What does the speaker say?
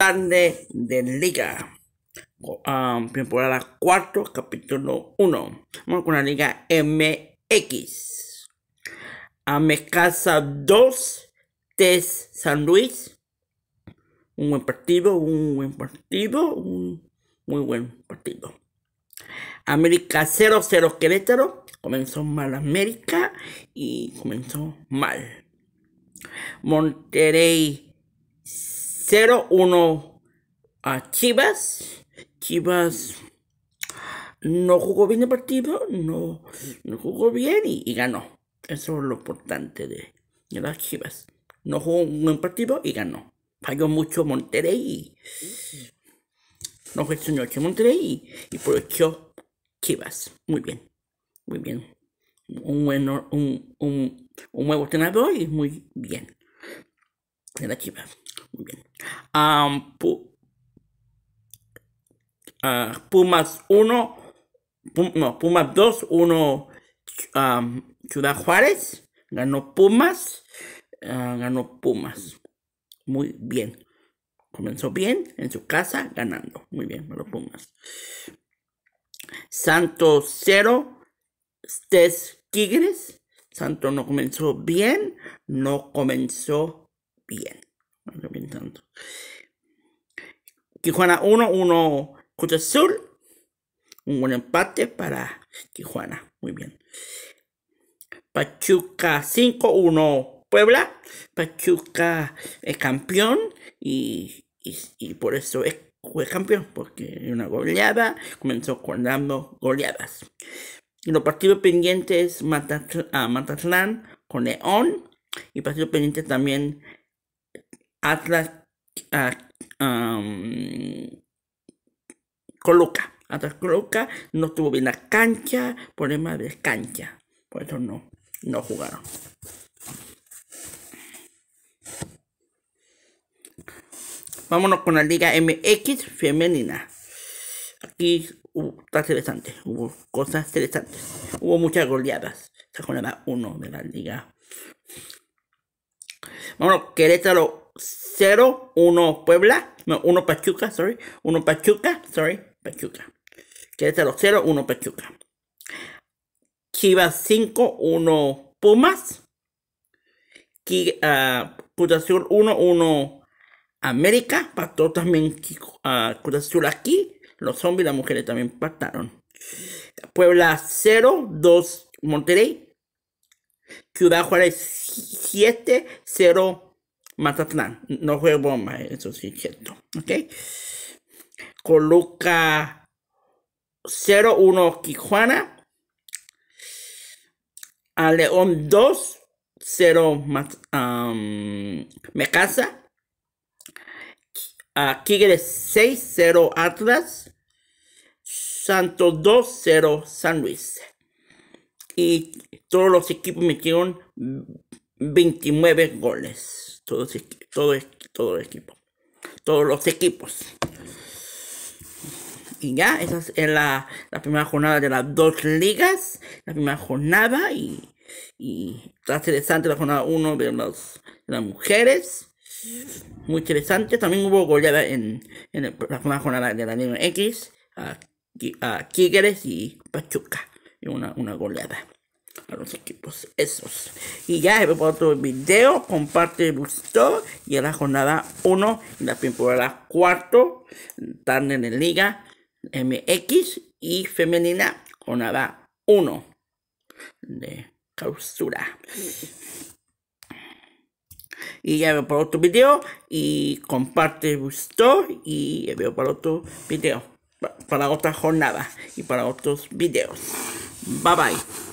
Grande de liga. Ah, temporada 4, capítulo 1. Vamos con la liga MX. Amecasa 2, Test San Luis. Un buen partido, un buen partido, un muy buen partido. América 0-0 Querétaro. Comenzó mal América y comenzó mal. Monterrey 0-1 a Chivas. Chivas no jugó bien el partido, no, jugó bien y, ganó. Eso es lo importante de, de, las Chivas. No jugó un buen partido y ganó. Falló mucho Monterrey. no fue su Monterrey y, por aprovechó Chivas. Muy bien, muy bien. Un, buen, un, nuevo entrenador y muy bien. De la Chivas, muy bien. Ah, Pumas 1, no, Pumas 2, 1 Ciudad Juárez. Ganó Pumas, ah, ganó Pumas. Muy bien. Comenzó bien en su casa, ganando. Muy bien, ganó Pumas. Santos 0, Test Tigres. Santos no comenzó bien, no comenzó bien tanto. Tijuana 1-1 Cruz Azul. Un buen empate para Tijuana. Muy bien. Pachuca 5-1 Puebla. Pachuca es campeón y, por eso es, fue campeón, porque una goleada comenzó dando goleadas. Y los partidos pendientes, Matatlán ah, con León. Y partido pendiente también Atlas um, coloca. Atlas coloca, no estuvo bien la cancha, problema de cancha. Por eso no, no jugaron. Vámonos con la Liga MX femenina. Aquí está interesante, hubo cosas interesantes. Hubo muchas goleadas. Esta jornada uno de la Liga. Vámonos, Querétaro 0, 1 Puebla, 1 Pachuca, sorry, 1 Pachuca, sorry, Pachuca. los 0, 1 Pachuca. Chivas 5, 1 Pumas. Que uh, 1, 1 América. Pactó también uh, aquí. Los zombies, las mujeres también pactaron. Puebla 0, 2 Monterrey. Ciudad Juárez 7, 0 Mazatlán. No juego bomba, eso sí es cierto. ¿Ok? Coluca 0-1 Tijuana. A León 2, 0 Mecasa. A Tigres 6, 0 Atlas. Santo 2, 0 San Luis. Y todos los equipos metieron 29 goles. Todo, todo el equipo. Todos los equipos. Y ya, esa es la, primera jornada de las dos ligas. La primera jornada y, y está interesante la jornada 1 de, las mujeres. Muy interesante. También hubo goleada en, la primera jornada de la Liga X a, a y Pachuca. Y una, una goleada a los equipos esos. Y ya para otro video, comparte, gustó y en la jornada 1 la temporada 4 están en Liga MX y femenina jornada 1 de clausura. Y ya veo para otro video y comparte, gustó y veo para otro video, para otra jornada y para otros videos. Bye bye.